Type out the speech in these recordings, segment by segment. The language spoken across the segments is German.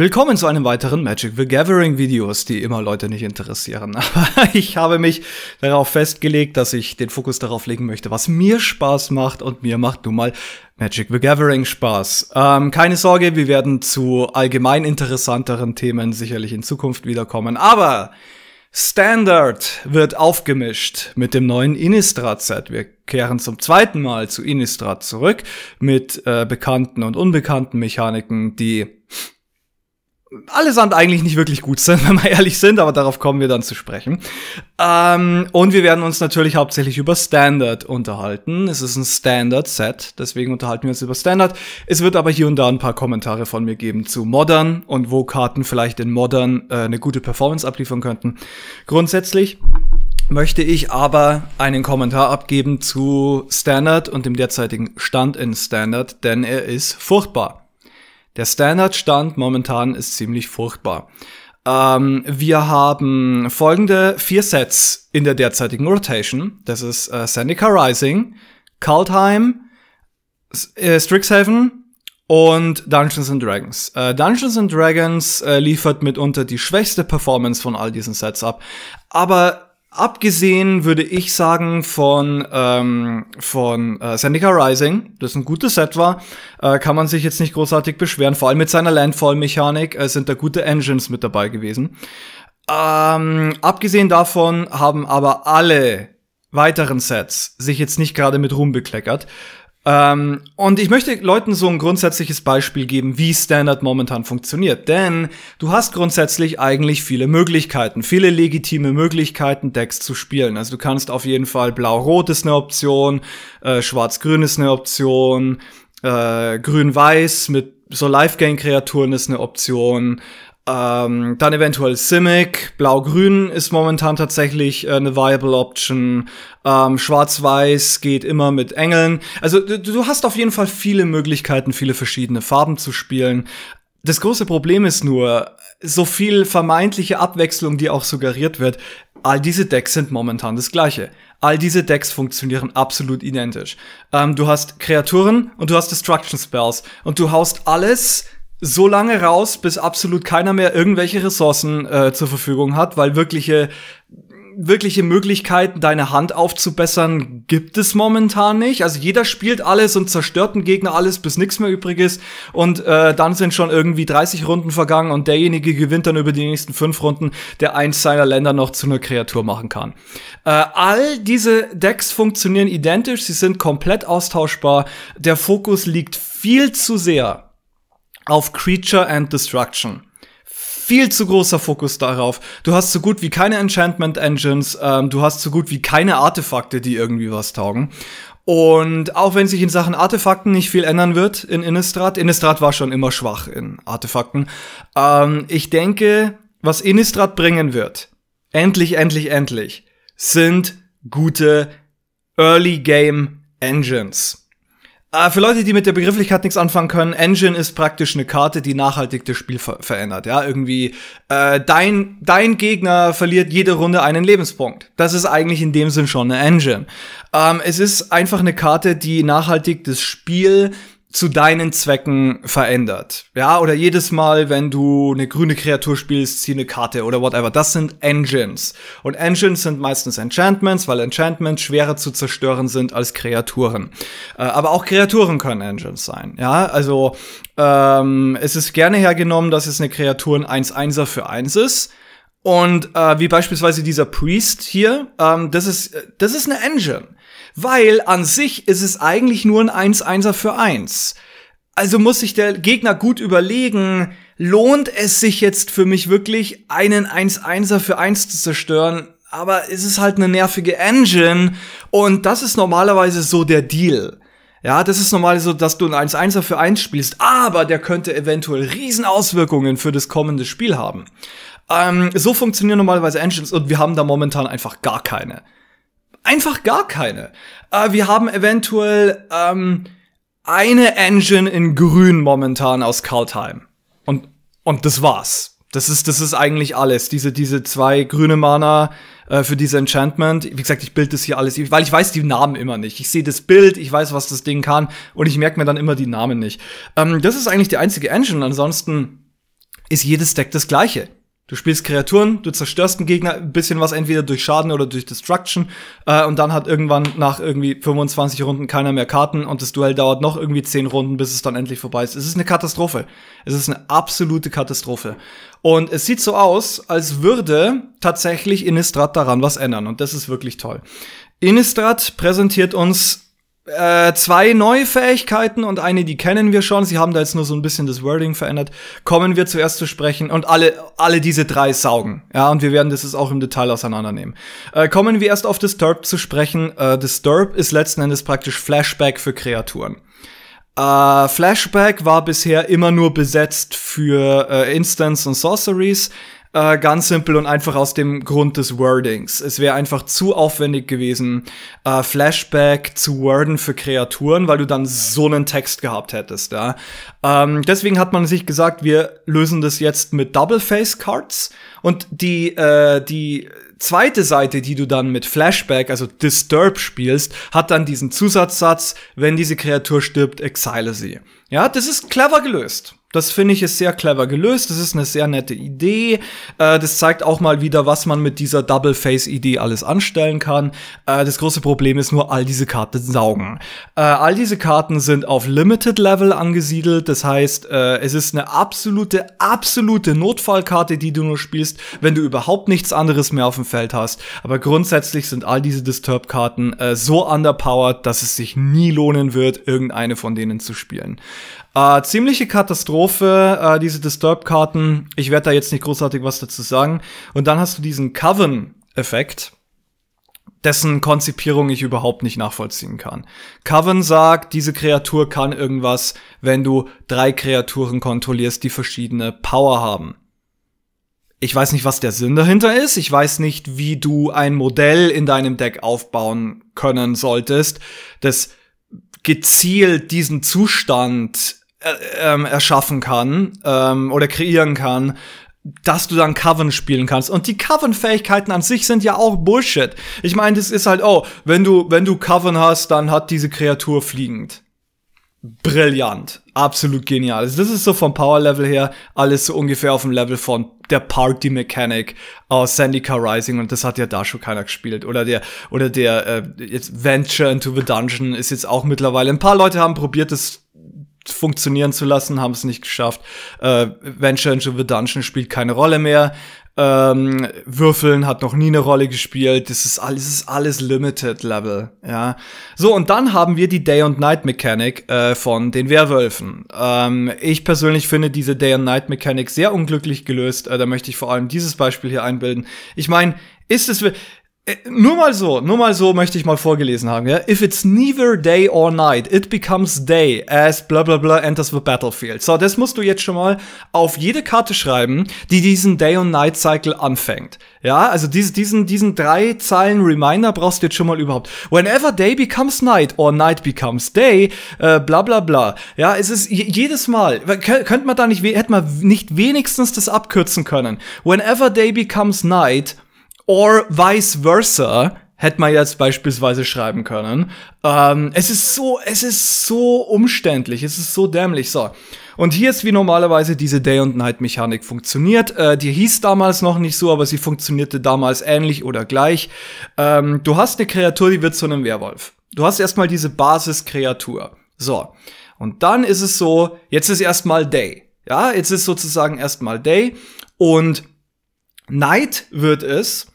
Willkommen zu einem weiteren Magic the Gathering Videos, die immer Leute nicht interessieren. Aber ich habe mich darauf festgelegt, dass ich den Fokus darauf legen möchte, was mir Spaß macht und mir macht nun mal Magic the Gathering Spaß. Ähm, keine Sorge, wir werden zu allgemein interessanteren Themen sicherlich in Zukunft wiederkommen. Aber Standard wird aufgemischt mit dem neuen Innistrad-Set. Wir kehren zum zweiten Mal zu Innistrad zurück mit äh, bekannten und unbekannten Mechaniken, die allesamt eigentlich nicht wirklich gut sind, wenn wir ehrlich sind, aber darauf kommen wir dann zu sprechen. Ähm, und wir werden uns natürlich hauptsächlich über Standard unterhalten. Es ist ein Standard-Set, deswegen unterhalten wir uns über Standard. Es wird aber hier und da ein paar Kommentare von mir geben zu Modern und wo Karten vielleicht in Modern äh, eine gute Performance abliefern könnten. Grundsätzlich möchte ich aber einen Kommentar abgeben zu Standard und dem derzeitigen Stand in Standard, denn er ist furchtbar. Der Standardstand momentan ist ziemlich furchtbar. Ähm, wir haben folgende vier Sets in der derzeitigen Rotation. Das ist äh, Seneca Rising, Kaltheim, äh, Strixhaven und Dungeons and Dragons. Äh, Dungeons and Dragons äh, liefert mitunter die schwächste Performance von all diesen Sets ab, aber Abgesehen würde ich sagen von, ähm, von äh, Zendika Rising, das ein gutes Set war, äh, kann man sich jetzt nicht großartig beschweren. Vor allem mit seiner Landfall-Mechanik äh, sind da gute Engines mit dabei gewesen. Ähm, abgesehen davon haben aber alle weiteren Sets sich jetzt nicht gerade mit Ruhm bekleckert. Ähm, und ich möchte Leuten so ein grundsätzliches Beispiel geben, wie Standard momentan funktioniert. Denn du hast grundsätzlich eigentlich viele Möglichkeiten, viele legitime Möglichkeiten, Decks zu spielen. Also du kannst auf jeden Fall Blau-Rot ist eine Option, äh, Schwarz-Grün ist eine Option, äh, Grün-Weiß mit so life gain kreaturen ist eine Option. Ähm, dann eventuell Simic. Blau-Grün ist momentan tatsächlich äh, eine viable Option. Ähm, Schwarz-Weiß geht immer mit Engeln. Also du, du hast auf jeden Fall viele Möglichkeiten, viele verschiedene Farben zu spielen. Das große Problem ist nur, so viel vermeintliche Abwechslung, die auch suggeriert wird, all diese Decks sind momentan das gleiche. All diese Decks funktionieren absolut identisch. Ähm, du hast Kreaturen und du hast Destruction Spells und du haust alles so lange raus, bis absolut keiner mehr irgendwelche Ressourcen äh, zur Verfügung hat, weil wirkliche wirkliche Möglichkeiten, deine Hand aufzubessern, gibt es momentan nicht. Also jeder spielt alles und zerstört den Gegner alles, bis nichts mehr übrig ist. Und äh, dann sind schon irgendwie 30 Runden vergangen und derjenige gewinnt dann über die nächsten fünf Runden, der eins seiner Länder noch zu einer Kreatur machen kann. Äh, all diese Decks funktionieren identisch, sie sind komplett austauschbar. Der Fokus liegt viel zu sehr auf Creature and Destruction viel zu großer Fokus darauf. Du hast so gut wie keine Enchantment Engines, ähm, du hast so gut wie keine Artefakte, die irgendwie was taugen. Und auch wenn sich in Sachen Artefakten nicht viel ändern wird in Innistrad, Innistrad war schon immer schwach in Artefakten. Ähm, ich denke, was Innistrad bringen wird, endlich, endlich, endlich, sind gute Early Game Engines. Äh, für Leute, die mit der Begrifflichkeit nichts anfangen können, Engine ist praktisch eine Karte, die nachhaltig das Spiel ver verändert. Ja, irgendwie äh, dein dein Gegner verliert jede Runde einen Lebenspunkt. Das ist eigentlich in dem Sinn schon eine Engine. Ähm, es ist einfach eine Karte, die nachhaltig das Spiel zu deinen Zwecken verändert. Ja, oder jedes Mal, wenn du eine grüne Kreatur spielst, zieh eine Karte oder whatever. Das sind Engines. Und Engines sind meistens Enchantments, weil Enchantments schwerer zu zerstören sind als Kreaturen. Äh, aber auch Kreaturen können Engines sein. Ja, also ähm, es ist gerne hergenommen, dass es eine Kreatur ein 1-1er für 1 ist. Und äh, wie beispielsweise dieser Priest hier, ähm, das ist äh, das ist eine Engine. Weil an sich ist es eigentlich nur ein 1-1er für 1. Also muss sich der Gegner gut überlegen, lohnt es sich jetzt für mich wirklich, einen 1-1er für 1 zu zerstören? Aber es ist halt eine nervige Engine und das ist normalerweise so der Deal. Ja, das ist normal so, dass du ein 1-1er für 1 spielst, aber der könnte eventuell riesen Auswirkungen für das kommende Spiel haben. Ähm, so funktionieren normalerweise Engines und wir haben da momentan einfach gar keine einfach gar keine. Äh, wir haben eventuell ähm, eine Engine in Grün momentan aus Kaltheim. Und, und das war's. Das ist, das ist eigentlich alles. Diese, diese zwei grüne Mana äh, für diese Enchantment. Wie gesagt, ich bild das hier alles, weil ich weiß die Namen immer nicht. Ich sehe das Bild, ich weiß, was das Ding kann und ich merke mir dann immer die Namen nicht. Ähm, das ist eigentlich die einzige Engine. Ansonsten ist jedes Deck das gleiche. Du spielst Kreaturen, du zerstörst einen Gegner ein bisschen was, entweder durch Schaden oder durch Destruction. Äh, und dann hat irgendwann nach irgendwie 25 Runden keiner mehr Karten und das Duell dauert noch irgendwie 10 Runden, bis es dann endlich vorbei ist. Es ist eine Katastrophe. Es ist eine absolute Katastrophe. Und es sieht so aus, als würde tatsächlich Innistrad daran was ändern. Und das ist wirklich toll. Innistrad präsentiert uns äh, zwei neue Fähigkeiten und eine, die kennen wir schon. Sie haben da jetzt nur so ein bisschen das Wording verändert. Kommen wir zuerst zu sprechen und alle, alle diese drei saugen. Ja, und wir werden das jetzt auch im Detail auseinandernehmen. Äh, kommen wir erst auf Disturb zu sprechen. Äh, Disturb ist letzten Endes praktisch Flashback für Kreaturen. Äh, Flashback war bisher immer nur besetzt für äh, Instants und Sorceries. Äh, ganz simpel und einfach aus dem Grund des Wordings. Es wäre einfach zu aufwendig gewesen, äh, Flashback zu worden für Kreaturen, weil du dann so einen Text gehabt hättest. Ja? Ähm, deswegen hat man sich gesagt, wir lösen das jetzt mit Double Face Cards und die äh, die zweite Seite, die du dann mit Flashback, also Disturb spielst, hat dann diesen Zusatzsatz, wenn diese Kreatur stirbt, exile sie. Ja, das ist clever gelöst. Das finde ich ist sehr clever gelöst. Das ist eine sehr nette Idee. Äh, das zeigt auch mal wieder, was man mit dieser Double Face Idee alles anstellen kann. Äh, das große Problem ist nur, all diese Karten saugen. Äh, all diese Karten sind auf Limited Level angesiedelt. Das heißt, äh, es ist eine absolute, absolute Notfallkarte, die du nur spielst, wenn du überhaupt nichts anderes mehr auf dem Feld hast. Aber grundsätzlich sind all diese Disturb Karten äh, so underpowered, dass es sich nie lohnen wird, irgendeine von denen zu spielen. Äh, ziemliche Katastrophe, äh, diese Disturb-Karten. Ich werde da jetzt nicht großartig was dazu sagen. Und dann hast du diesen Coven-Effekt, dessen Konzipierung ich überhaupt nicht nachvollziehen kann. Coven sagt, diese Kreatur kann irgendwas, wenn du drei Kreaturen kontrollierst, die verschiedene Power haben. Ich weiß nicht, was der Sinn dahinter ist. Ich weiß nicht, wie du ein Modell in deinem Deck aufbauen können solltest, das gezielt diesen Zustand äh, ähm, erschaffen kann ähm, oder kreieren kann, dass du dann Coven spielen kannst. Und die Coven-Fähigkeiten an sich sind ja auch Bullshit. Ich meine, das ist halt, oh, wenn du, wenn du Coven hast, dann hat diese Kreatur fliegend. Brillant. Absolut genial. Also das ist so vom Power-Level her alles so ungefähr auf dem Level von der Party-Mechanik aus Sandy Car Rising und das hat ja da schon keiner gespielt. Oder der, oder der äh, jetzt Venture into the Dungeon ist jetzt auch mittlerweile. Ein paar Leute haben probiert, das funktionieren zu lassen, haben es nicht geschafft. Äh, Venture into the Dungeon spielt keine Rolle mehr. Ähm, Würfeln hat noch nie eine Rolle gespielt. Das ist alles, das ist alles Limited Level, ja. So und dann haben wir die Day and Night Mechanik äh, von den Werwölfen. Ähm, ich persönlich finde diese Day and Night Mechanik sehr unglücklich gelöst. Äh, da möchte ich vor allem dieses Beispiel hier einbilden. Ich meine, ist es äh, nur mal so, nur mal so möchte ich mal vorgelesen haben. Ja? If it's neither day or night, it becomes day as bla bla bla enters the battlefield. So, das musst du jetzt schon mal auf jede Karte schreiben, die diesen Day und Night Cycle anfängt. Ja, also diese, diesen, diesen drei Zeilen Reminder brauchst du jetzt schon mal überhaupt. Whenever day becomes night or night becomes day, äh, bla bla bla. Ja, es ist jedes Mal, könnte man da nicht, hätte man nicht wenigstens das abkürzen können. Whenever day becomes night, or vice versa hätte man jetzt beispielsweise schreiben können. Ähm, es ist so, es ist so umständlich, es ist so dämlich. So. Und hier ist wie normalerweise diese Day- und Night-Mechanik funktioniert. Äh, die hieß damals noch nicht so, aber sie funktionierte damals ähnlich oder gleich. Ähm, du hast eine Kreatur, die wird zu einem Werwolf. Du hast erstmal diese Basiskreatur. So. Und dann ist es so, jetzt ist erstmal Day. Ja, jetzt ist sozusagen erstmal Day. Und Night wird es,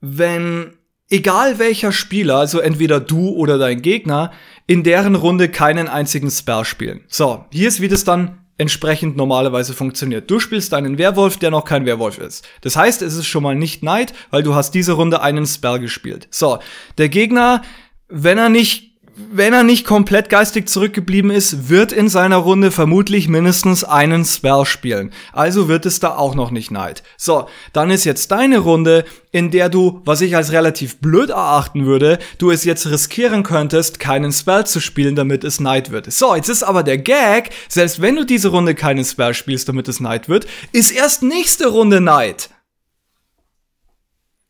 wenn egal welcher Spieler, also entweder du oder dein Gegner, in deren Runde keinen einzigen Spell spielen. So, hier ist, wie das dann entsprechend normalerweise funktioniert. Du spielst einen Werwolf, der noch kein Werwolf ist. Das heißt, es ist schon mal nicht Neid, weil du hast diese Runde einen Spell gespielt. So, der Gegner, wenn er nicht wenn er nicht komplett geistig zurückgeblieben ist, wird in seiner Runde vermutlich mindestens einen Spell spielen. Also wird es da auch noch nicht neid. So, dann ist jetzt deine Runde, in der du, was ich als relativ blöd erachten würde, du es jetzt riskieren könntest, keinen Spell zu spielen, damit es neid wird. So, jetzt ist aber der Gag, selbst wenn du diese Runde keinen Spell spielst, damit es neid wird, ist erst nächste Runde neid.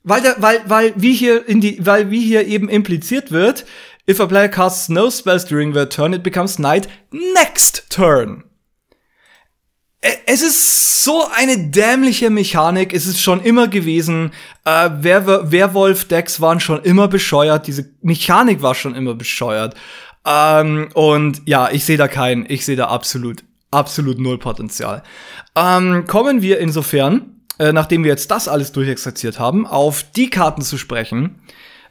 Weil, der, weil, weil, wie hier in die, weil wie hier eben impliziert wird, If a player casts no spells during their turn, it becomes Knight next turn. E, es ist so eine dämliche Mechanik, es ist schon immer gewesen. Äh, Werwolf-Decks waren schon immer bescheuert, diese Mechanik war schon immer bescheuert. Ähm, und ja, ich sehe da keinen, ich sehe da absolut, absolut null Potenzial. Ähm, kommen wir insofern, äh, nachdem wir jetzt das alles durchexerziert haben, auf die Karten zu sprechen,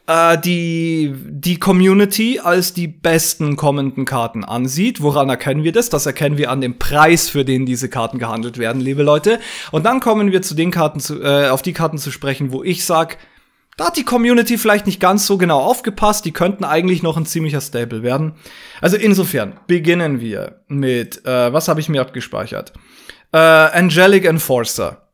äh, die, die Community als die besten kommenden Karten ansieht. Woran erkennen wir das? Das erkennen wir an dem Preis, für den diese Karten gehandelt werden, liebe Leute. Und dann kommen wir zu den Karten, zu, äh, auf die Karten zu sprechen, wo ich sag, da hat die Community vielleicht nicht ganz so genau aufgepasst. Die könnten eigentlich noch ein ziemlicher Stable werden. Also insofern beginnen wir mit, äh, was habe ich mir abgespeichert? Äh, Angelic Enforcer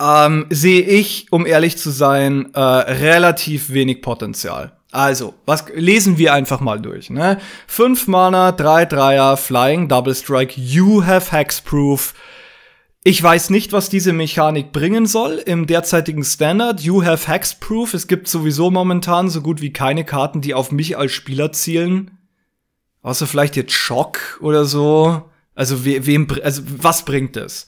ähm, sehe ich, um ehrlich zu sein, äh, relativ wenig Potenzial. Also, was lesen wir einfach mal durch, ne? 5 Mana, 3 Dreier, Flying Double Strike, you have Hexproof. Ich weiß nicht, was diese Mechanik bringen soll im derzeitigen Standard. You have Hexproof. Es gibt sowieso momentan so gut wie keine Karten, die auf mich als Spieler zielen. Außer vielleicht jetzt Schock oder so. Also, we wem, also was bringt es?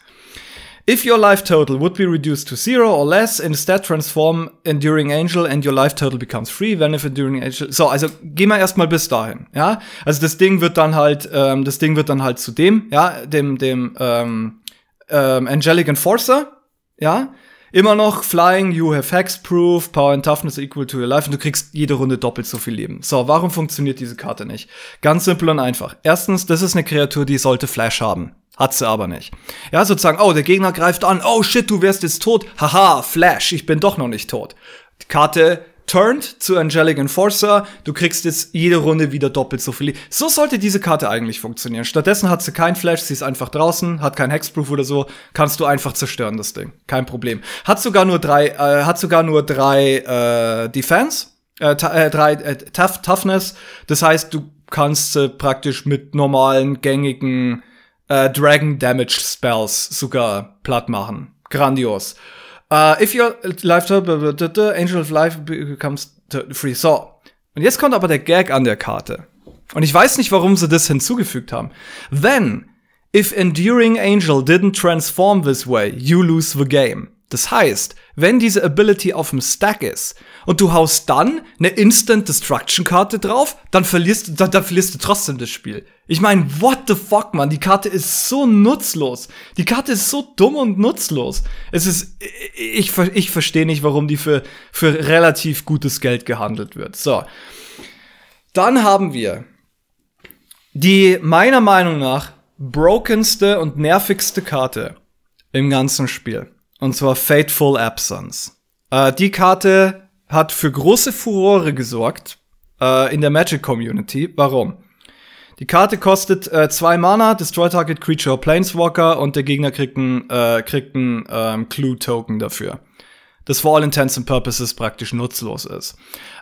If your life total would be reduced to zero or less, instead transform Enduring Angel and your life total becomes free, then if Enduring Angel. So, also gehen wir erstmal bis dahin, ja. Also das Ding wird dann halt, ähm, das Ding wird dann halt zu dem, ja, dem, dem ähm, ähm, Angelic Enforcer, ja, Immer noch Flying, you have Hexproof, Power and Toughness equal to your life und du kriegst jede Runde doppelt so viel Leben. So, warum funktioniert diese Karte nicht? Ganz simpel und einfach. Erstens, das ist eine Kreatur, die sollte Flash haben. Hat sie aber nicht. Ja, sozusagen, oh, der Gegner greift an, oh shit, du wärst jetzt tot, haha, Flash, ich bin doch noch nicht tot. Die Karte turned zu Angelic Enforcer, du kriegst jetzt jede Runde wieder doppelt so viel. So sollte diese Karte eigentlich funktionieren. Stattdessen hat sie kein Flash, sie ist einfach draußen, hat kein Hexproof oder so, kannst du einfach zerstören das Ding. Kein Problem. Hat sogar nur drei, äh, hat sogar nur drei äh, Defense, äh, äh drei äh, tough, Toughness. Das heißt, du kannst äh, praktisch mit normalen, gängigen äh, Dragon Damage Spells sogar platt machen. Grandios. Uh, if your life Angel of Life becomes free. So. Und jetzt kommt aber der Gag an der Karte. Und ich weiß nicht, warum sie das hinzugefügt haben. Then, if Enduring Angel didn't transform this way, you lose the game. Das heißt, wenn diese Ability auf dem Stack ist und du haust dann eine Instant Destruction Karte drauf, dann verlierst, dann, dann verlierst du trotzdem das Spiel. Ich meine, what the fuck, man, die Karte ist so nutzlos. Die Karte ist so dumm und nutzlos. Es ist, ich, ich verstehe nicht, warum die für, für relativ gutes Geld gehandelt wird. So. Dann haben wir die meiner Meinung nach brokenste und nervigste Karte im ganzen Spiel. Und zwar Fateful Absence. Äh, die Karte hat für große Furore gesorgt äh, in der Magic Community. Warum? Die Karte kostet äh, zwei Mana, Destroy Target Creature or Planeswalker und der Gegner kriegt einen äh, kriegt einen ähm, Clue-Token dafür. Das for all intents and purposes praktisch nutzlos ist.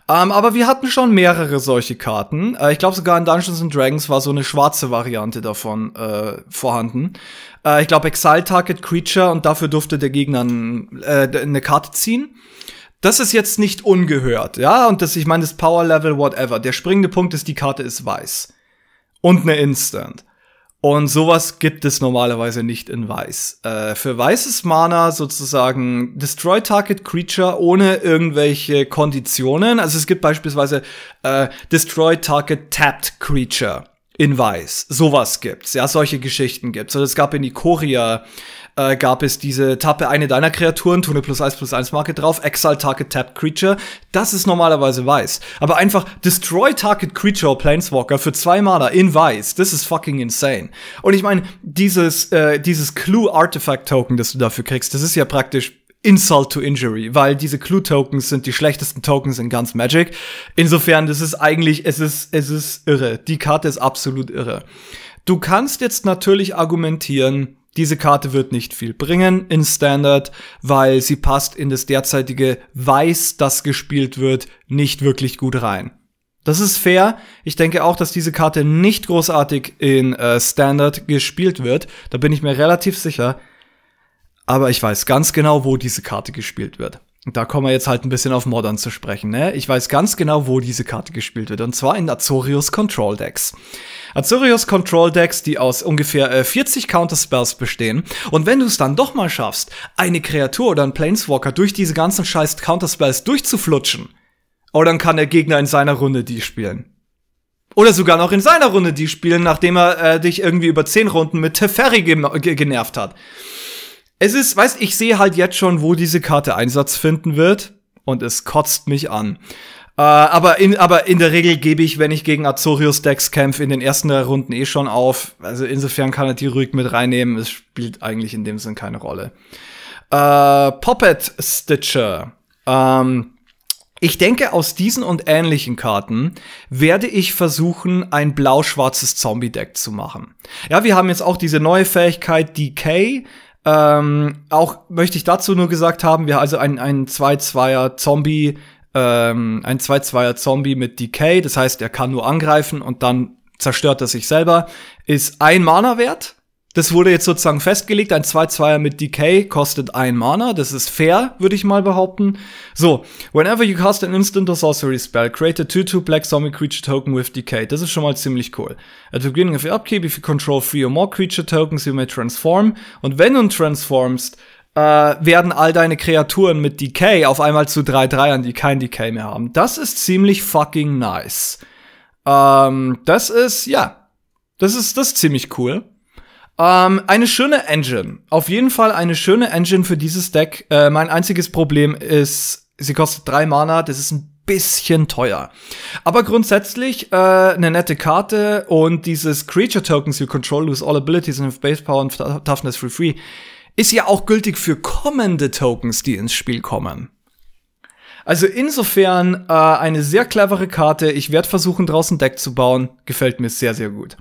Ähm, aber wir hatten schon mehrere solche Karten. Äh, ich glaube sogar in Dungeons and Dragons war so eine schwarze Variante davon äh, vorhanden. Äh, ich glaube Exile Target Creature und dafür durfte der Gegner äh, eine Karte ziehen das ist jetzt nicht ungehört, ja, und das, ich meine, das Power Level, whatever. Der springende Punkt ist, die Karte ist weiß und eine Instant. Und sowas gibt es normalerweise nicht in Weiß. Äh, für weißes Mana sozusagen Destroy Target Creature ohne irgendwelche Konditionen. Also es gibt beispielsweise äh, Destroy Target Tapped Creature in Weiß. Sowas gibt's. Ja, solche Geschichten gibt's. Und es gab in Ikoria äh, gab es diese Tappe eine deiner Kreaturen, tu eine plus 1 plus 1 Marke drauf, Exile Target Tap Creature. Das ist normalerweise weiß. Aber einfach Destroy Target Creature or Planeswalker für zwei Mana in weiß, das ist fucking insane. Und ich meine, dieses, äh, dieses Clue Artifact Token, das du dafür kriegst, das ist ja praktisch Insult to Injury, weil diese Clue Tokens sind die schlechtesten Tokens in ganz Magic. Insofern, das ist eigentlich, es ist, es ist irre. Die Karte ist absolut irre. Du kannst jetzt natürlich argumentieren, diese Karte wird nicht viel bringen in Standard, weil sie passt in das derzeitige Weiß, das gespielt wird, nicht wirklich gut rein. Das ist fair. Ich denke auch, dass diese Karte nicht großartig in äh, Standard gespielt wird. Da bin ich mir relativ sicher. Aber ich weiß ganz genau, wo diese Karte gespielt wird. Da kommen wir jetzt halt ein bisschen auf Modern zu sprechen. Ne? Ich weiß ganz genau, wo diese Karte gespielt wird. Und zwar in Azorius Control Decks. Azorius Control Decks, die aus ungefähr äh, 40 Counterspells bestehen. Und wenn du es dann doch mal schaffst, eine Kreatur oder einen Planeswalker durch diese ganzen scheiß Counterspells durchzuflutschen, oh, dann kann der Gegner in seiner Runde die spielen. Oder sogar noch in seiner Runde die spielen, nachdem er äh, dich irgendwie über 10 Runden mit Teferi genervt hat. Es ist, weißt, ich sehe halt jetzt schon, wo diese Karte Einsatz finden wird und es kotzt mich an. Äh, aber, in, aber in der Regel gebe ich, wenn ich gegen Azorius Decks kämpfe, in den ersten Runden eh schon auf. Also insofern kann er die ruhig mit reinnehmen. Es spielt eigentlich in dem Sinn keine Rolle. Äh, Poppet Stitcher. Ähm, ich denke, aus diesen und ähnlichen Karten werde ich versuchen, ein blau-schwarzes Zombie-Deck zu machen. Ja, wir haben jetzt auch diese neue Fähigkeit Decay. Ähm, auch möchte ich dazu nur gesagt haben, wir also ein, ein 2-2er Zombie, ähm, ein 2-2er Zombie mit Decay, das heißt, er kann nur angreifen und dann zerstört er sich selber, ist ein Mana wert. Das wurde jetzt sozusagen festgelegt. Ein 2-2er mit Decay kostet ein Mana. Das ist fair, würde ich mal behaupten. So, whenever you cast an instant or sorcery spell, create a 2-2 black zombie creature token with Decay. Das ist schon mal ziemlich cool. At the beginning of your upkeep, if you control three or more creature tokens, you may transform. Und wenn du transformst, äh, werden all deine Kreaturen mit Decay auf einmal zu 3-3ern, die kein Decay mehr haben. Das ist ziemlich fucking nice. Ähm, das ist, ja, das ist, das ist ziemlich cool. Ähm, eine schöne Engine. Auf jeden Fall eine schöne Engine für dieses Deck. Äh, mein einziges Problem ist, sie kostet drei Mana. Das ist ein bisschen teuer. Aber grundsätzlich äh, eine nette Karte und dieses Creature Tokens you control lose all abilities and have base power and toughness for free ist ja auch gültig für kommende Tokens, die ins Spiel kommen. Also insofern äh, eine sehr clevere Karte. Ich werde versuchen, draußen Deck zu bauen. Gefällt mir sehr, sehr gut.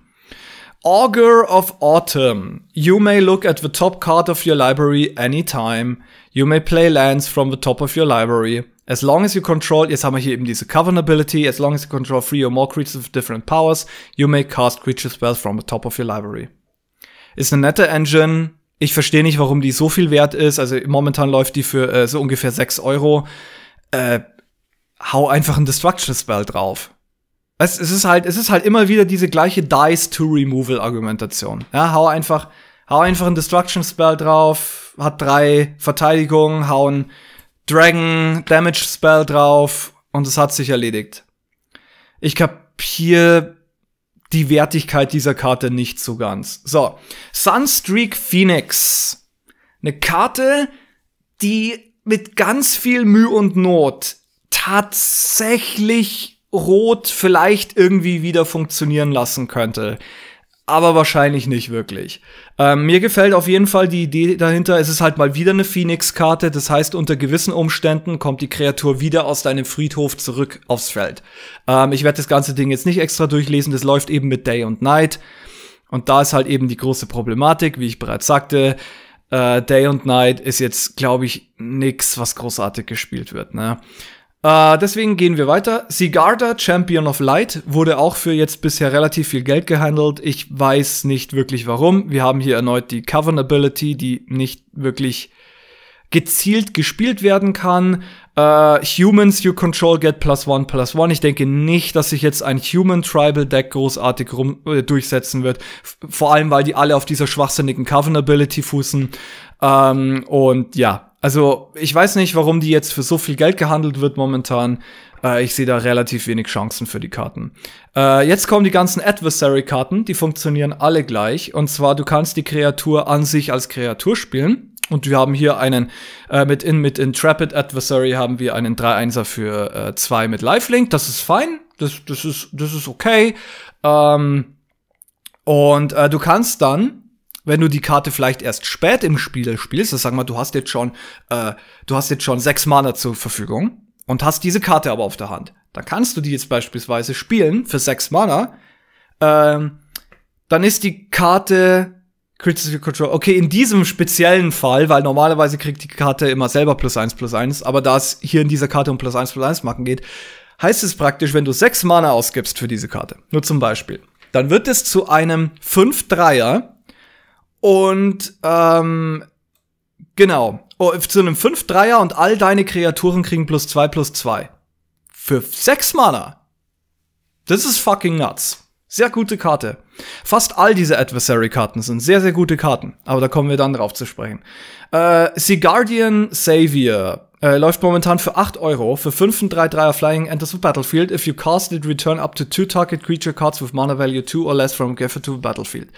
Augur of Autumn. You may look at the top card of your library anytime. You may play lands from the top of your library. As long as you control, jetzt haben wir hier eben diese Coven Ability, as long as you control three or more creatures with different powers, you may cast creature spells from the top of your library. Ist eine nette Engine. Ich verstehe nicht, warum die so viel wert ist. Also momentan läuft die für äh, so ungefähr 6 Euro. Äh, hau einfach ein Destruction Spell drauf. Es, es, ist halt, es ist halt immer wieder diese gleiche Dice-to-Removal-Argumentation. Ja, hau einfach, hau einfach einen Destruction-Spell drauf, hat drei Verteidigungen, hau einen Dragon-Damage-Spell drauf und es hat sich erledigt. Ich kapier die Wertigkeit dieser Karte nicht so ganz. So, Sunstreak Phoenix. Eine Karte, die mit ganz viel Mühe und Not tatsächlich Rot vielleicht irgendwie wieder funktionieren lassen könnte. Aber wahrscheinlich nicht wirklich. Ähm, mir gefällt auf jeden Fall die Idee dahinter. Es ist halt mal wieder eine Phoenix-Karte. Das heißt, unter gewissen Umständen kommt die Kreatur wieder aus deinem Friedhof zurück aufs Feld. Ähm, ich werde das ganze Ding jetzt nicht extra durchlesen. Das läuft eben mit Day und Night. Und da ist halt eben die große Problematik, wie ich bereits sagte. Äh, Day und Night ist jetzt, glaube ich, nichts, was großartig gespielt wird. Ne? Äh, deswegen gehen wir weiter. Sigarda, Champion of Light, wurde auch für jetzt bisher relativ viel Geld gehandelt. Ich weiß nicht wirklich warum. Wir haben hier erneut die Coven Ability, die nicht wirklich gezielt gespielt werden kann. Uh, Humans you control get plus one plus one. Ich denke nicht, dass sich jetzt ein Human Tribal Deck großartig rum, äh, durchsetzen wird. F vor allem, weil die alle auf dieser schwachsinnigen Coven Ability fußen. Ähm, und ja, also ich weiß nicht, warum die jetzt für so viel Geld gehandelt wird momentan. Äh, ich sehe da relativ wenig Chancen für die Karten. Äh, jetzt kommen die ganzen Adversary-Karten, die funktionieren alle gleich. Und zwar, du kannst die Kreatur an sich als Kreatur spielen. Und wir haben hier einen, äh, mit, in, mit Intrepid Adversary haben wir einen 3-1er für 2 äh, mit Lifelink. Das ist fein, das, das, ist, das ist okay. Ähm, und äh, du kannst dann wenn du die Karte vielleicht erst spät im Spiel spielst, das sagen wir, du hast jetzt schon, äh, du hast jetzt schon sechs Mana zur Verfügung und hast diese Karte aber auf der Hand, dann kannst du die jetzt beispielsweise spielen für sechs Mana. Ähm, dann ist die Karte Critical Control. Okay, in diesem speziellen Fall, weil normalerweise kriegt die Karte immer selber plus eins plus eins, aber da es hier in dieser Karte um plus eins plus eins machen geht, heißt es praktisch, wenn du sechs Mana ausgibst für diese Karte, nur zum Beispiel, dann wird es zu einem 5-3er und ähm, genau, oh, zu einem 5-3er und all deine Kreaturen kriegen plus 2 plus 2. Für 6 Mana. Das ist fucking nuts. Sehr gute Karte. Fast all diese Adversary-Karten sind sehr, sehr gute Karten. Aber da kommen wir dann drauf zu sprechen. Äh, The Guardian Savior äh, läuft momentan für 8 Euro. Für 5 und 3 3er Flying enters the battlefield. If you cast it, return up to 2 target creature cards with mana value 2 or less from graveyard to the battlefield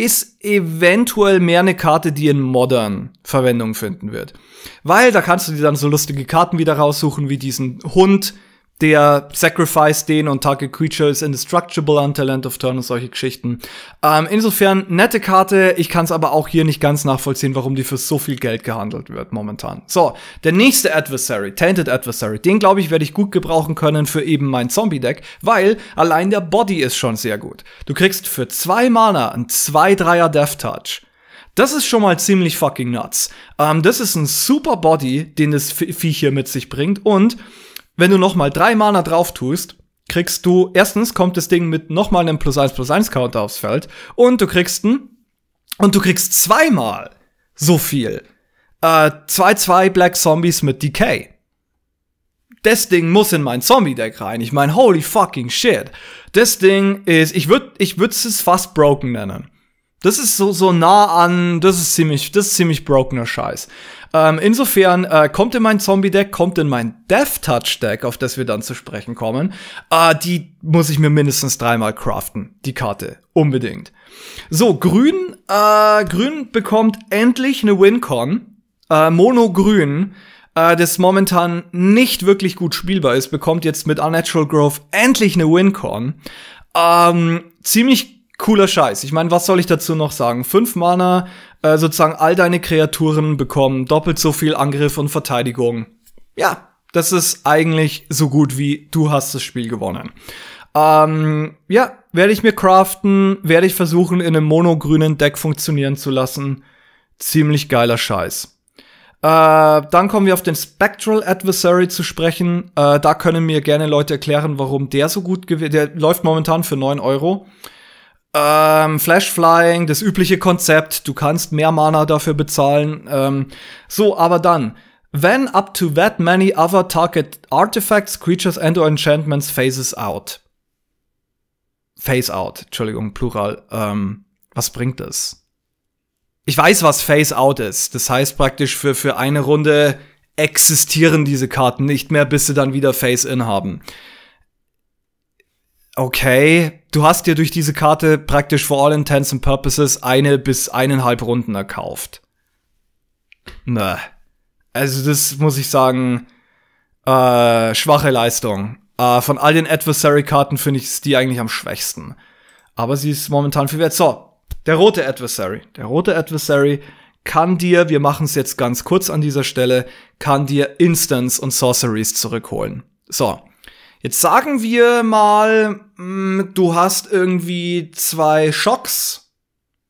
ist eventuell mehr eine Karte, die in Modern Verwendung finden wird. Weil da kannst du dir dann so lustige Karten wieder raussuchen, wie diesen Hund, der sacrifice den und target creature is indestructible until end of turn und solche Geschichten. Ähm, insofern nette Karte, ich kann es aber auch hier nicht ganz nachvollziehen, warum die für so viel Geld gehandelt wird momentan. So, der nächste Adversary, Tainted Adversary, den glaube ich werde ich gut gebrauchen können für eben mein Zombie-Deck, weil allein der Body ist schon sehr gut. Du kriegst für zwei Mana ein 2 3 Death Touch. Das ist schon mal ziemlich fucking nuts. Ähm, das ist ein super Body, den das Vieh hier mit sich bringt und wenn du nochmal drei Mana drauf tust, kriegst du, erstens kommt das Ding mit nochmal einem plus eins plus eins Counter aufs Feld und du kriegst einen, und du kriegst zweimal so viel. Äh, zwei, zwei Black Zombies mit Decay. Das Ding muss in mein Zombie-Deck rein. Ich mein, holy fucking shit. Das Ding ist, ich würde ich würd's es fast broken nennen. Das ist so, so nah an, das ist ziemlich, das ist ziemlich brokener Scheiß. Ähm, insofern äh, kommt in mein Zombie-Deck, kommt in mein Death-Touch-Deck, auf das wir dann zu sprechen kommen. Äh, die muss ich mir mindestens dreimal craften, die Karte. Unbedingt. So, Grün, äh, Grün bekommt endlich eine Wincon. Äh, Mono-Grün äh, das momentan nicht wirklich gut spielbar ist, bekommt jetzt mit Unnatural Growth endlich eine Wincon. Ähm, ziemlich cooler Scheiß. Ich meine, was soll ich dazu noch sagen? Fünf Mana, äh, sozusagen all deine Kreaturen bekommen doppelt so viel Angriff und Verteidigung. Ja, das ist eigentlich so gut wie du hast das Spiel gewonnen. Ähm, ja, werde ich mir craften, werde ich versuchen, in einem monogrünen Deck funktionieren zu lassen. Ziemlich geiler Scheiß. Äh, dann kommen wir auf den Spectral Adversary zu sprechen. Äh, da können mir gerne Leute erklären, warum der so gut gewinnt. Der läuft momentan für 9 Euro. Ähm, Flash Flying, das übliche Konzept, du kannst mehr Mana dafür bezahlen. Ähm, so, aber dann. When up to that many other target artifacts, creatures and or enchantments phases out. Phase out, Entschuldigung, Plural. Ähm, was bringt das? Ich weiß, was Phase out ist. Das heißt praktisch für, für eine Runde existieren diese Karten nicht mehr, bis sie dann wieder Phase in haben okay, du hast dir durch diese Karte praktisch for all intents and purposes eine bis eineinhalb Runden erkauft. Nö. Also das muss ich sagen, äh, schwache Leistung. Äh, von all den Adversary-Karten finde ich es die eigentlich am schwächsten. Aber sie ist momentan viel wert. So, der rote Adversary. Der rote Adversary kann dir, wir machen es jetzt ganz kurz an dieser Stelle, kann dir Instants und Sorceries zurückholen. So, Jetzt sagen wir mal, mh, mm, du hast irgendwie zwei Schocks.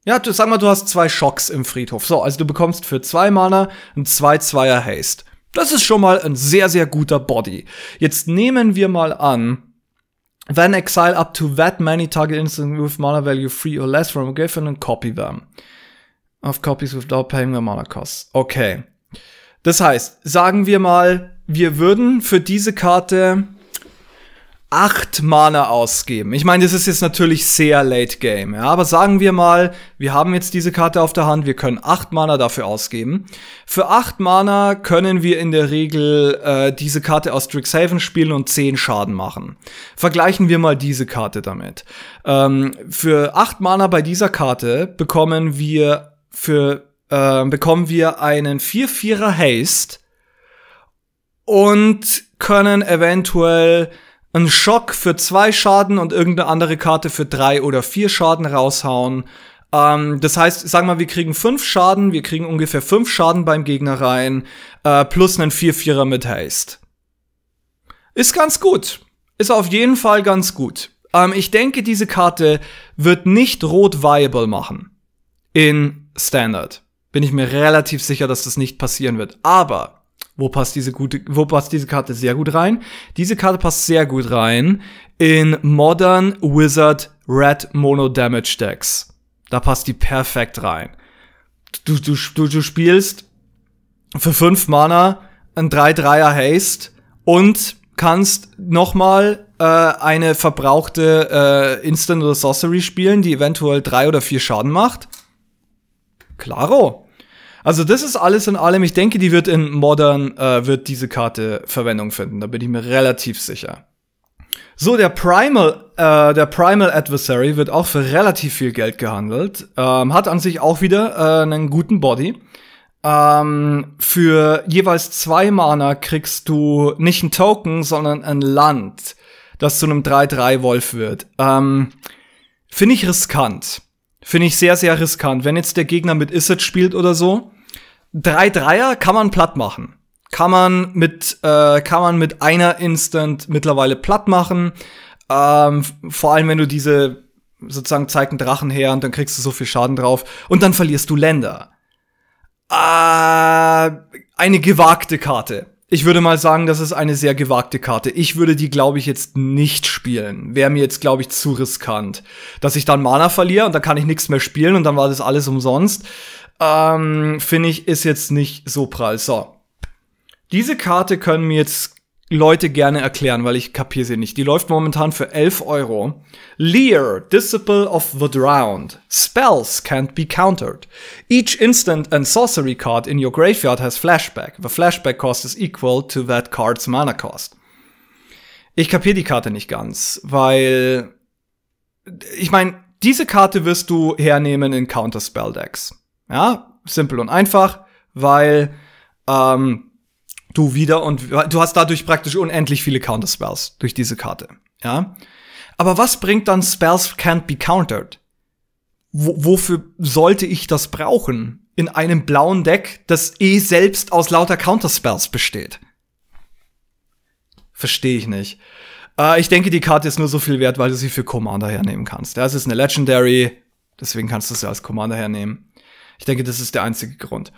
Ja, du, sag mal, du hast zwei Schocks im Friedhof. So, also du bekommst für zwei Mana ein 2-2er Haste. Das ist schon mal ein sehr, sehr guter Body. Jetzt nehmen wir mal an, Then exile up to that many target instants with mana value 3 or less from a given and copy them. Of copies without paying the mana costs. Okay. Das heißt, sagen wir mal, wir würden für diese Karte 8 Mana ausgeben. Ich meine, das ist jetzt natürlich sehr late game, ja, aber sagen wir mal, wir haben jetzt diese Karte auf der Hand, wir können 8 Mana dafür ausgeben. Für 8 Mana können wir in der Regel äh, diese Karte aus Strixhaven spielen und 10 Schaden machen. Vergleichen wir mal diese Karte damit. Ähm, für 8 Mana bei dieser Karte bekommen wir für äh, bekommen wir einen 4-4er Haste und können eventuell einen Schock für zwei Schaden und irgendeine andere Karte für drei oder vier Schaden raushauen. Ähm, das heißt, sagen wir, wir kriegen fünf Schaden, wir kriegen ungefähr fünf Schaden beim Gegner rein, äh, plus einen 4-4er mit Haste. Ist ganz gut. Ist auf jeden Fall ganz gut. Ähm, ich denke, diese Karte wird nicht rot viable machen. In Standard. Bin ich mir relativ sicher, dass das nicht passieren wird. Aber wo passt diese gute, wo passt diese Karte sehr gut rein? Diese Karte passt sehr gut rein in Modern Wizard Red Mono Damage Decks. Da passt die perfekt rein. Du, du, du, du spielst für fünf Mana ein 3-3er Haste und kannst nochmal äh, eine verbrauchte äh, Instant oder Sorcery spielen, die eventuell drei oder vier Schaden macht. Klaro. Also das ist alles in allem. Ich denke, die wird in Modern, äh, wird diese Karte Verwendung finden. Da bin ich mir relativ sicher. So, der Primal, äh, der Primal Adversary wird auch für relativ viel Geld gehandelt. Ähm, hat an sich auch wieder äh, einen guten Body. Ähm, für jeweils zwei Mana kriegst du nicht ein Token, sondern ein Land, das zu einem 3-3-Wolf wird. Ähm, Finde ich riskant. Finde ich sehr, sehr riskant. Wenn jetzt der Gegner mit Isid spielt oder so, drei Dreier kann man platt machen. Kann man mit, äh, kann man mit einer Instant mittlerweile platt machen. Ähm, vor allem, wenn du diese sozusagen zeigt einen Drachen her und dann kriegst du so viel Schaden drauf und dann verlierst du Länder. Äh, eine gewagte Karte ich würde mal sagen, das ist eine sehr gewagte Karte. Ich würde die, glaube ich, jetzt nicht spielen. Wäre mir jetzt, glaube ich, zu riskant. Dass ich dann Mana verliere und dann kann ich nichts mehr spielen und dann war das alles umsonst. Ähm, Finde ich, ist jetzt nicht so prall. So. Diese Karte können mir jetzt Leute gerne erklären, weil ich kapiere sie nicht. Die läuft momentan für 11 Euro. Lear, Disciple of the Drowned. Spells can't be countered. Each instant and sorcery card in your graveyard has flashback. The flashback cost is equal to that card's mana cost. Ich kapiere die Karte nicht ganz, weil ich meine, diese Karte wirst du hernehmen in Counterspell Decks. Ja, simpel und einfach, weil ähm, du wieder und du hast dadurch praktisch unendlich viele Counterspells durch diese Karte. Ja. Aber was bringt dann Spells can't be countered? W wofür sollte ich das brauchen? In einem blauen Deck, das eh selbst aus lauter Counterspells besteht. Verstehe ich nicht. Äh, ich denke, die Karte ist nur so viel wert, weil du sie für Commander hernehmen kannst. Ja, es ist eine Legendary, deswegen kannst du sie als Commander hernehmen. Ich denke, das ist der einzige Grund.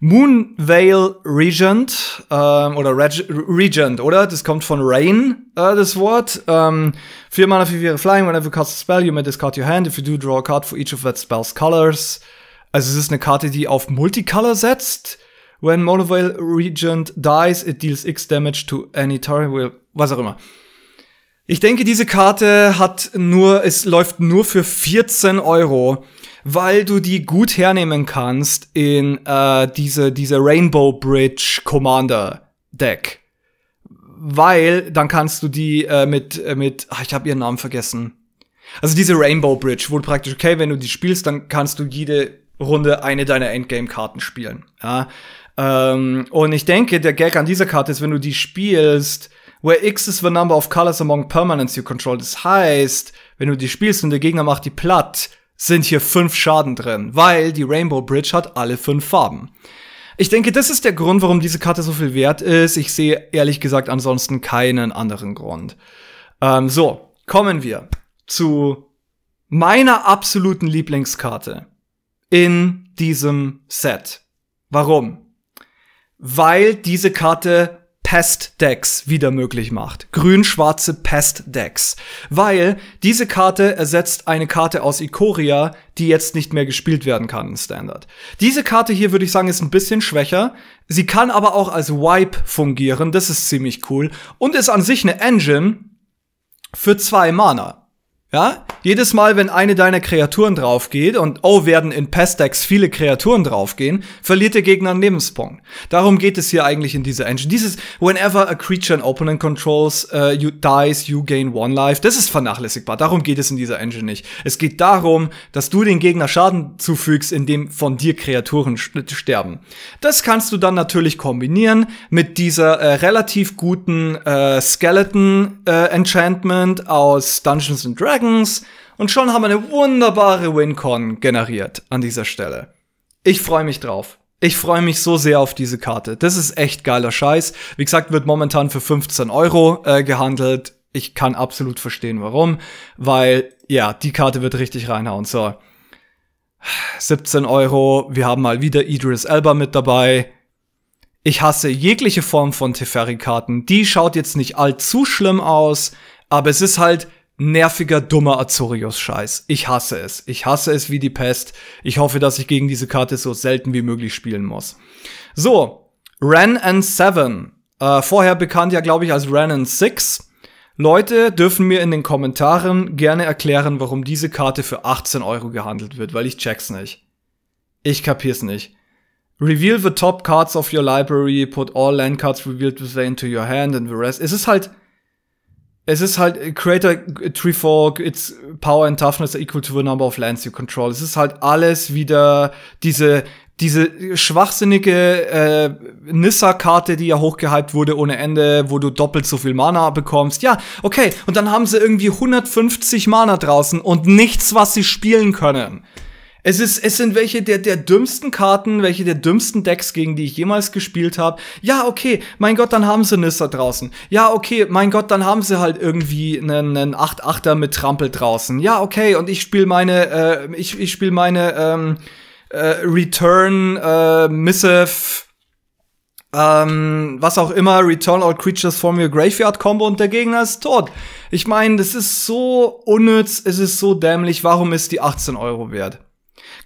Moonvale Regent ähm, oder Reg Regent, oder? Das kommt von Rain, äh, das Wort. Ähm, vier Mana für ihre Flying. Whenever you cast a spell, you may discard your hand. If you do, draw a card for each of that spell's colors. Also es ist eine Karte, die auf Multicolor setzt. When Moonvale Regent dies, it deals X damage to any target. Will, was auch immer. Ich denke, diese Karte hat nur, es läuft nur für 14 Euro weil du die gut hernehmen kannst in äh, diese, diese Rainbow Bridge Commander Deck. Weil dann kannst du die äh, mit, äh, mit, ach, ich habe ihren Namen vergessen. Also diese Rainbow Bridge, wo du praktisch, okay, wenn du die spielst, dann kannst du jede Runde eine deiner Endgame-Karten spielen. Ja? Ähm, und ich denke, der Gag an dieser Karte ist, wenn du die spielst, where X is the number of colors among permanents you control. Das heißt, wenn du die spielst und der Gegner macht die platt, sind hier fünf Schaden drin, weil die Rainbow Bridge hat alle fünf Farben. Ich denke, das ist der Grund, warum diese Karte so viel wert ist. Ich sehe ehrlich gesagt ansonsten keinen anderen Grund. Ähm, so, kommen wir zu meiner absoluten Lieblingskarte in diesem Set. Warum? Weil diese Karte Pest-Decks wieder möglich macht. Grün-schwarze Pest-Decks. Weil diese Karte ersetzt eine Karte aus Ikoria, die jetzt nicht mehr gespielt werden kann in Standard. Diese Karte hier würde ich sagen ist ein bisschen schwächer. Sie kann aber auch als Wipe fungieren, das ist ziemlich cool. Und ist an sich eine Engine für zwei Mana. Ja, jedes Mal, wenn eine deiner Kreaturen draufgeht und oh, werden in Pestex viele Kreaturen draufgehen, verliert der Gegner einen Lebenspunkt. Darum geht es hier eigentlich in dieser Engine. Dieses Whenever a creature an opponent controls uh, you dies, you gain one life, das ist vernachlässigbar. Darum geht es in dieser Engine nicht. Es geht darum, dass du den Gegner Schaden zufügst, indem von dir Kreaturen sterben. Das kannst du dann natürlich kombinieren mit dieser äh, relativ guten äh, Skeleton äh, Enchantment aus Dungeons and Dragons Dragons und schon haben wir eine wunderbare Wincon generiert an dieser Stelle. Ich freue mich drauf. Ich freue mich so sehr auf diese Karte. Das ist echt geiler Scheiß. Wie gesagt, wird momentan für 15 Euro äh, gehandelt. Ich kann absolut verstehen, warum. Weil, ja, die Karte wird richtig reinhauen. So. 17 Euro. Wir haben mal wieder Idris Elba mit dabei. Ich hasse jegliche Form von Teferi-Karten. Die schaut jetzt nicht allzu schlimm aus, aber es ist halt nerviger, dummer Azorius-Scheiß. Ich hasse es. Ich hasse es wie die Pest. Ich hoffe, dass ich gegen diese Karte so selten wie möglich spielen muss. So, Ren and Seven. Äh, vorher bekannt ja, glaube ich, als Ren and Six. Leute dürfen mir in den Kommentaren gerne erklären, warum diese Karte für 18 Euro gehandelt wird, weil ich check's nicht. Ich kapier's nicht. Reveal the top cards of your library, put all land cards revealed with into your hand and the rest. Es ist halt, es ist halt äh, Creator äh, Treefork, it's Power and Toughness equal to the number of lands you control. Es ist halt alles wieder diese diese schwachsinnige äh, Nissa-Karte, die ja hochgehypt wurde ohne Ende, wo du doppelt so viel Mana bekommst. Ja, okay. Und dann haben sie irgendwie 150 Mana draußen und nichts, was sie spielen können. Es, ist, es sind welche der, der dümmsten Karten, welche der dümmsten Decks, gegen die ich jemals gespielt habe. Ja, okay, mein Gott, dann haben sie Nissa draußen. Ja, okay, mein Gott, dann haben sie halt irgendwie einen, einen 8-8er mit Trampel draußen. Ja, okay, und ich spiele meine, äh, ich, ich spiele meine ähm, äh, Return äh, Missive ähm, was auch immer, Return All Creatures from your Graveyard Combo und der Gegner ist tot. Ich meine, das ist so unnütz, es ist so dämlich, warum ist die 18 Euro wert?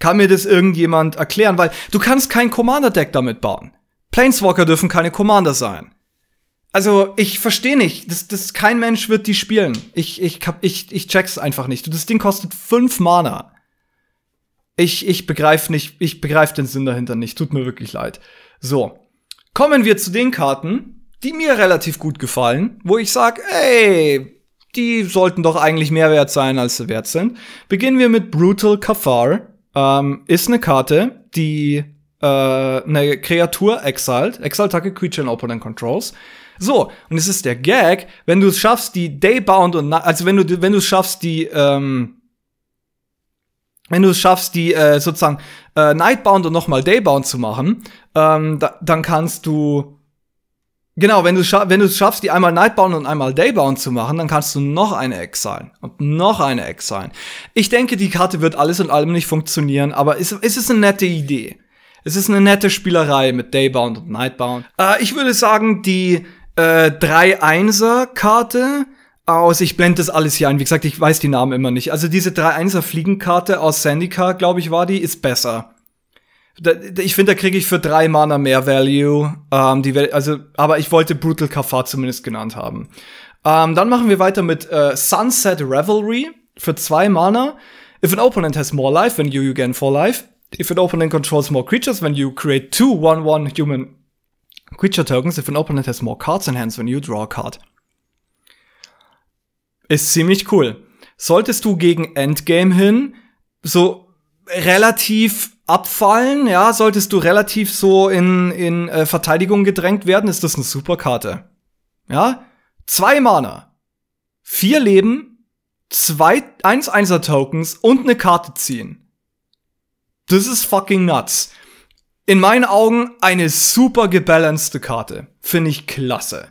Kann mir das irgendjemand erklären? Weil du kannst kein Commander-Deck damit bauen. Planeswalker dürfen keine Commander sein. Also, ich verstehe nicht. Das, das, kein Mensch wird die spielen. Ich, ich, ich, ich check's einfach nicht. Das Ding kostet fünf Mana. Ich, ich begreife nicht, ich begreife den Sinn dahinter nicht. Tut mir wirklich leid. So. Kommen wir zu den Karten, die mir relativ gut gefallen, wo ich sag, ey, die sollten doch eigentlich mehr wert sein, als sie wert sind. Beginnen wir mit Brutal Kafar ähm, ist eine Karte, die äh, eine Kreatur exalt, Exalt exaltacke creature and opponent controls. So, und es ist der Gag, wenn du es schaffst, die Daybound und also wenn du wenn du es schaffst, die ähm, wenn du es schaffst, die äh, sozusagen äh, Nightbound und nochmal Daybound zu machen, ähm, da, dann kannst du Genau, wenn du, wenn du es schaffst, die einmal Nightbound und einmal Daybound zu machen, dann kannst du noch eine exilen und noch eine exilen. Ich denke, die Karte wird alles und allem nicht funktionieren, aber es, es ist eine nette Idee. Es ist eine nette Spielerei mit Daybound und Nightbound. Äh, ich würde sagen, die äh, 3-1er-Karte aus, ich blende das alles hier ein, wie gesagt, ich weiß die Namen immer nicht. Also diese 3-1er-Fliegenkarte aus Sandika, glaube ich, war die, ist besser ich finde, da kriege ich für drei Mana mehr Value. Ähm, die, also, aber ich wollte Brutal Kafar zumindest genannt haben. Ähm, dann machen wir weiter mit äh, Sunset Revelry für zwei Mana. If an opponent has more life, then you, you gain four life. If an opponent controls more creatures, when you create two 1-1 human creature tokens. If an opponent has more cards in hand, when you draw a card. Ist ziemlich cool. Solltest du gegen Endgame hin so relativ abfallen, ja, solltest du relativ so in, in äh, Verteidigung gedrängt werden, ist das eine super Karte. Ja? Zwei Mana, vier Leben, zwei 1-1er Tokens und eine Karte ziehen. Das ist fucking nuts. In meinen Augen eine super gebalancete Karte. Finde ich klasse.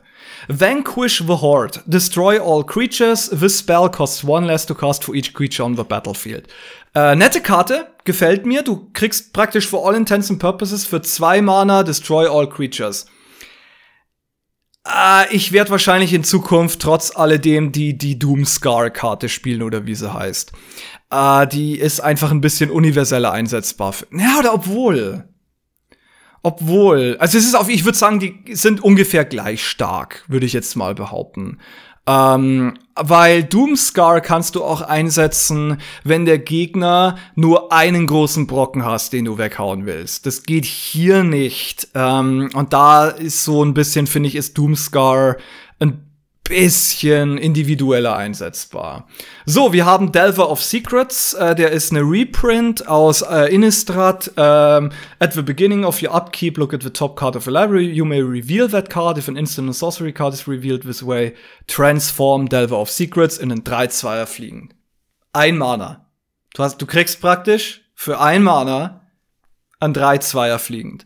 Vanquish the Horde. Destroy all creatures. This spell costs one less to cast for each creature on the battlefield. Äh, nette Karte, gefällt mir. Du kriegst praktisch for all intents and purposes für zwei Mana Destroy all creatures. Äh, ich werde wahrscheinlich in Zukunft trotz alledem die, die Doomscar-Karte spielen oder wie sie heißt. Äh, die ist einfach ein bisschen universeller einsetzbar. Ja, oder obwohl. Obwohl, also es ist auf, ich würde sagen, die sind ungefähr gleich stark, würde ich jetzt mal behaupten. Ähm, weil Doomscar kannst du auch einsetzen, wenn der Gegner nur einen großen Brocken hast, den du weghauen willst. Das geht hier nicht. Ähm, und da ist so ein bisschen, finde ich, ist Doomscar ein bisschen individueller einsetzbar. So, wir haben Delver of Secrets, äh, der ist eine Reprint aus äh, Innistrad. Ähm, at the beginning of your upkeep, look at the top card of the library. You may reveal that card. If an instant and sorcery card is revealed this way, transform Delver of Secrets in einen 3-2er fliegen. Ein Mana. Du, hast, du kriegst praktisch für ein Mana ein 3-2er fliegend.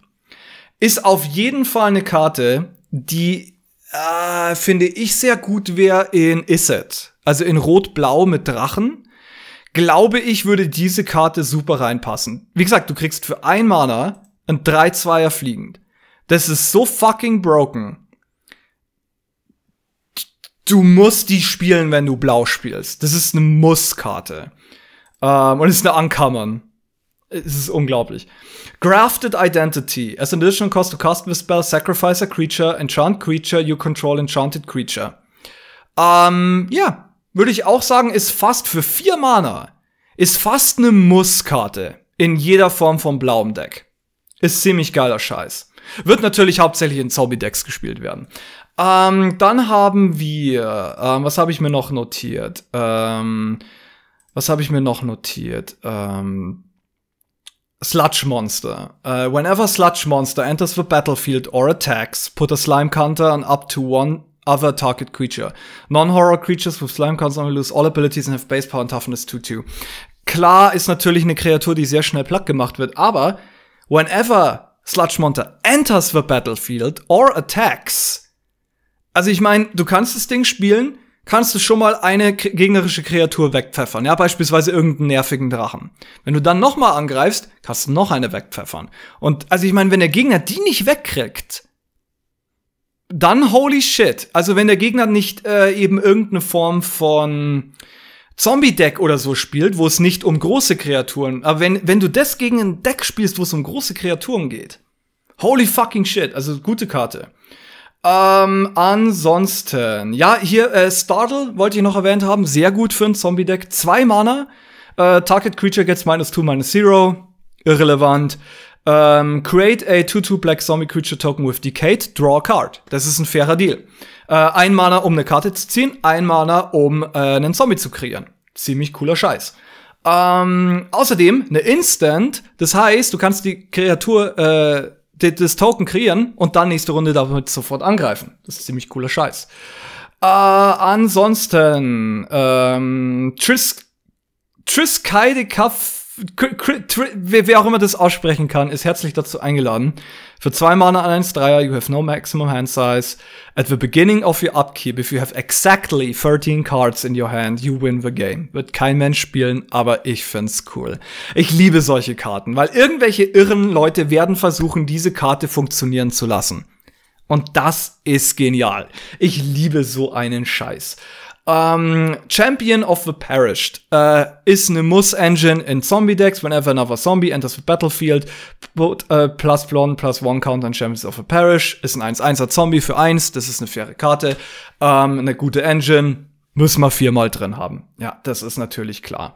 Ist auf jeden Fall eine Karte, die äh, finde ich sehr gut wäre in Iset. Also in Rot-Blau mit Drachen. Glaube ich, würde diese Karte super reinpassen. Wie gesagt, du kriegst für ein Mana ein 3-2er fliegend. Das ist so fucking broken. Du musst die spielen, wenn du blau spielst. Das ist eine Muss-Karte. Ähm, und ist eine Ankammern es ist unglaublich. Grafted Identity. As an additional cost to cast with spell, sacrifice a creature, enchant creature, you control enchanted creature. Ähm, ja, würde ich auch sagen, ist fast für vier Mana. Ist fast eine Muss-Karte. In jeder Form vom blauen Deck. Ist ziemlich geiler Scheiß. Wird natürlich hauptsächlich in Zombie-Decks gespielt werden. Ähm, dann haben wir, ähm, was habe ich mir noch notiert? Ähm, was habe ich mir noch notiert? Ähm, Sludge Monster. Uh, whenever Sludge Monster enters the battlefield or attacks, put a slime counter on up to one other target creature. Non-Horror Creatures with Slime Counts only lose all abilities and have base power and toughness 2-2. Klar ist natürlich eine Kreatur, die sehr schnell platt gemacht wird, aber whenever Sludge Monster enters the battlefield or attacks, also ich meine, du kannst das Ding spielen, kannst du schon mal eine gegnerische Kreatur wegpfeffern, ja, beispielsweise irgendeinen nervigen Drachen. Wenn du dann nochmal angreifst, kannst du noch eine wegpfeffern. Und also ich meine, wenn der Gegner die nicht wegkriegt, dann holy shit. Also wenn der Gegner nicht äh, eben irgendeine Form von Zombie-Deck oder so spielt, wo es nicht um große Kreaturen, aber wenn, wenn du das gegen ein Deck spielst, wo es um große Kreaturen geht, holy fucking shit, also gute Karte. Ähm, ansonsten, ja, hier äh, Startle wollte ich noch erwähnt haben, sehr gut für ein Zombie-Deck. Zwei Mana, äh, Target Creature gets minus two, minus zero, irrelevant. Ähm, create a 2-2 Black Zombie Creature Token with Decade, draw a card. Das ist ein fairer Deal. Äh, ein Mana, um eine Karte zu ziehen, ein Mana, um äh, einen Zombie zu kreieren. Ziemlich cooler Scheiß. Ähm, außerdem eine Instant, das heißt, du kannst die Kreatur äh, das Token kreieren und dann nächste Runde damit sofort angreifen. Das ist ziemlich cooler Scheiß. Äh, ansonsten, ähm, Tris, Triskaidekaff wer auch immer das aussprechen kann, ist herzlich dazu eingeladen. Für zwei Mana an 1 3 you have no maximum hand size. At the beginning of your upkeep, if you have exactly 13 cards in your hand, you win the game. Wird kein Mensch spielen, aber ich find's cool. Ich liebe solche Karten, weil irgendwelche irren Leute werden versuchen, diese Karte funktionieren zu lassen. Und das ist genial. Ich liebe so einen Scheiß. Um, ähm, Champion of the Perished uh, ist eine Muss-Engine in Zombie-Decks. Whenever another Zombie enters the battlefield, put, uh, plus one, plus one count on Champions of the Parish. Ist ein 1-1er Zombie für 1. Das ist eine faire Karte. Um, ähm, eine gute Engine. Müssen wir viermal drin haben. Ja, das ist natürlich klar.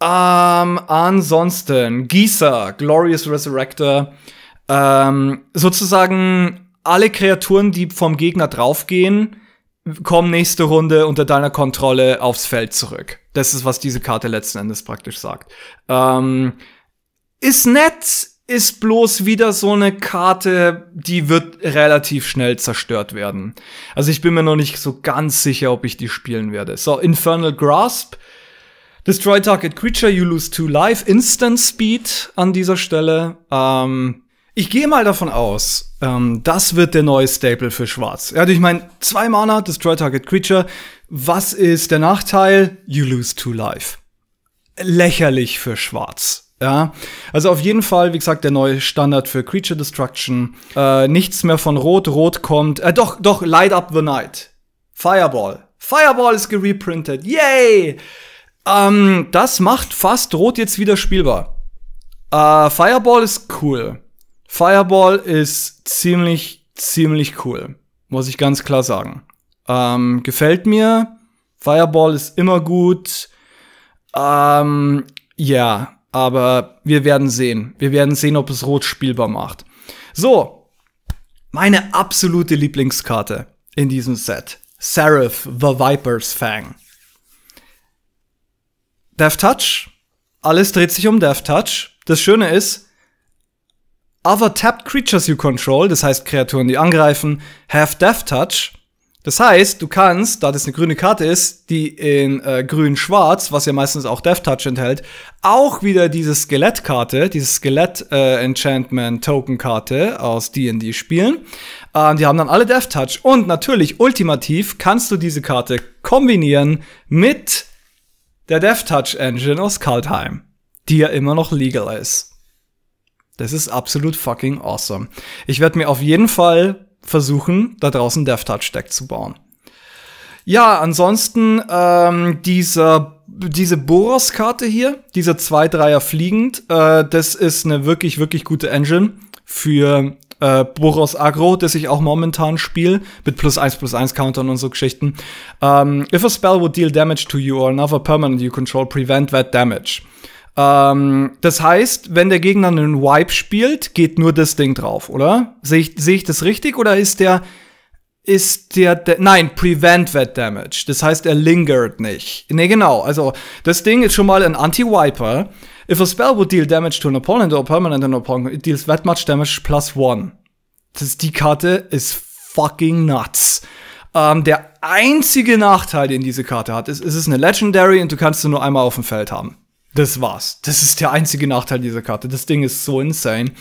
Um, ähm, ansonsten, Gisa, Glorious Resurrector. sozusagen alle Kreaturen, die vom Gegner draufgehen, komm nächste Runde unter deiner Kontrolle aufs Feld zurück. Das ist, was diese Karte letzten Endes praktisch sagt. Ähm, ist nett, ist bloß wieder so eine Karte, die wird relativ schnell zerstört werden. Also ich bin mir noch nicht so ganz sicher, ob ich die spielen werde. So, Infernal Grasp. Destroy Target Creature, you lose two life, Instant Speed an dieser Stelle. Ähm, ich gehe mal davon aus, ähm, das wird der neue Staple für Schwarz. Ja, ich meine, zwei Mana, Destroy Target Creature. Was ist der Nachteil? You lose two life. Lächerlich für Schwarz. Ja, also auf jeden Fall, wie gesagt, der neue Standard für Creature Destruction. Äh, nichts mehr von Rot, Rot kommt. Äh, doch, doch, Light Up the Night. Fireball. Fireball ist gereprintet. Yay! Ähm, das macht fast Rot jetzt wieder spielbar. Äh, Fireball ist cool. Fireball ist ziemlich, ziemlich cool. Muss ich ganz klar sagen. Ähm, gefällt mir. Fireball ist immer gut. Ähm, ja, aber wir werden sehen. Wir werden sehen, ob es rot spielbar macht. So, meine absolute Lieblingskarte in diesem Set. Seraph, The Viper's Fang. Death Touch. Alles dreht sich um Death Touch. Das Schöne ist, Other tapped creatures you control, das heißt Kreaturen, die angreifen, have Death Touch. Das heißt, du kannst, da das eine grüne Karte ist, die in äh, grün-schwarz, was ja meistens auch Death Touch enthält, auch wieder diese Skelettkarte, diese Skelett-Enchantment-Token-Karte äh, aus D&D spielen. Ähm, die haben dann alle Death Touch. Und natürlich, ultimativ, kannst du diese Karte kombinieren mit der Death Touch Engine aus Kaltheim, die ja immer noch legal ist. Das ist absolut fucking awesome. Ich werde mir auf jeden Fall versuchen, da draußen DevTouch-Deck zu bauen. Ja, ansonsten ähm, dieser, diese Boros-Karte hier, diese 2-3er fliegend, äh, das ist eine wirklich, wirklich gute Engine für äh, Boros Agro, das ich auch momentan spiele, mit plus 1, plus 1 Countern und so Geschichten. Um, ähm, if a spell would deal damage to you or another permanent you control, prevent that damage. Ähm, das heißt, wenn der Gegner einen Wipe spielt, geht nur das Ding drauf, oder? Sehe ich, seh ich das richtig oder ist der ist der, De nein, Prevent That Damage. Das heißt, er lingert nicht. Ne, genau. Also, das Ding ist schon mal ein Anti-Wiper. If a spell would deal damage to an opponent or permanent an opponent, it deals that much damage plus one. Das, die Karte ist fucking nuts. Ähm, der einzige Nachteil, den diese Karte hat, ist, ist es ist eine Legendary und du kannst sie nur einmal auf dem Feld haben. Das war's. Das ist der einzige Nachteil dieser Karte. Das Ding ist so insane.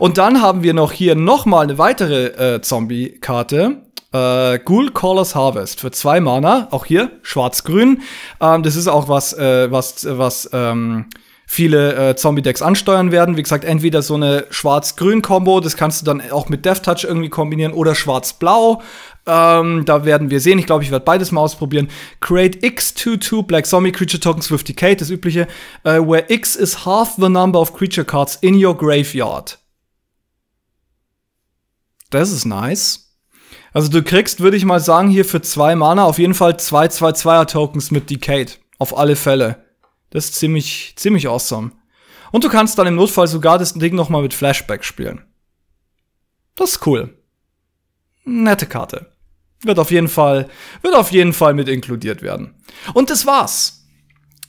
Und dann haben wir noch hier nochmal eine weitere äh, Zombie-Karte. Äh, Ghoul Caller's Harvest für zwei Mana. Auch hier schwarz-grün. Ähm, das ist auch was, äh, was, was ähm, viele äh, Zombie-Decks ansteuern werden. Wie gesagt, entweder so eine schwarz-grün-Kombo, das kannst du dann auch mit Death Touch irgendwie kombinieren, oder schwarz-blau, ähm, da werden wir sehen. Ich glaube, ich werde beides mal ausprobieren. Create X22 Black Zombie Creature Tokens with Decay, das übliche, uh, where X is half the number of creature cards in your graveyard. Das ist nice. Also du kriegst, würde ich mal sagen, hier für zwei Mana auf jeden Fall zwei zwei, zweier Tokens mit Decade. Auf alle Fälle. Das ist ziemlich, ziemlich awesome. Und du kannst dann im Notfall sogar das Ding nochmal mit Flashback spielen. Das ist cool. Nette Karte. Wird auf jeden Fall, wird auf jeden Fall mit inkludiert werden. Und das war's.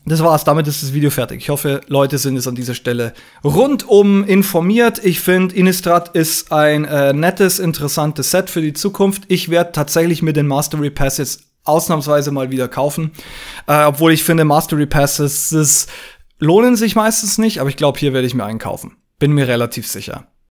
Das war's, damit ist das Video fertig. Ich hoffe, Leute sind es an dieser Stelle rundum informiert. Ich finde, Innistrad ist ein äh, nettes, interessantes Set für die Zukunft. Ich werde tatsächlich mir den Mastery Pass jetzt ausnahmsweise mal wieder kaufen. Äh, obwohl ich finde, Mastery Passes lohnen sich meistens nicht, aber ich glaube, hier werde ich mir einen kaufen. Bin mir relativ sicher.